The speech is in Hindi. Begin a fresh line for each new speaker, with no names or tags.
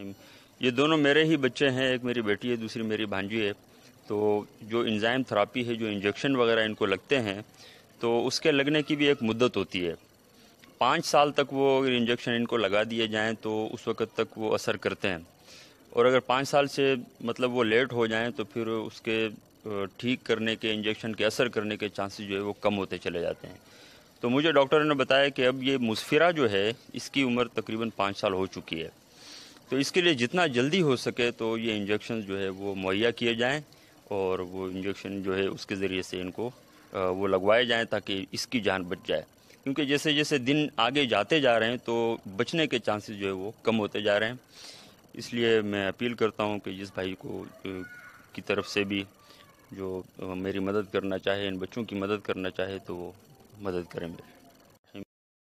हम्म, ये दोनों मेरे ही बच्चे हैं एक मेरी बेटी है दूसरी मेरी भांजी है तो जो इंजाइम थेरापी है जो इंजेक्शन वगैरह इनको लगते हैं तो उसके लगने की भी एक मुद्दत होती है पाँच साल तक वो अगर इंजेक्शन इनको लगा दिए जाएँ तो उस वक़्त तक वो असर करते हैं और अगर पाँच साल से मतलब वो लेट हो जाएँ तो फिर उसके ठीक करने के इंजेक्शन के असर करने के चांसेस जो है वो कम होते चले जाते हैं तो मुझे डॉक्टर ने बताया कि अब ये मुसफिरा जो है इसकी उम्र तकरीबन पाँच साल हो चुकी है तो इसके लिए जितना जल्दी हो सके तो ये इंजेक्शन जो है वो मुहैया किए जाएँ और वो इंजेक्शन जो है उसके ज़रिए से इनको वो लगवाए जाएँ ताकि इसकी जान बच जाए क्योंकि जैसे जैसे दिन आगे जाते जा रहे हैं तो बचने के चांसेस जो है वो कम होते जा रहे हैं इसलिए मैं अपील करता हूँ कि जिस भाई को की तरफ से भी जो मेरी मदद करना चाहे इन बच्चों की मदद करना चाहे तो वो मदद करें मेरी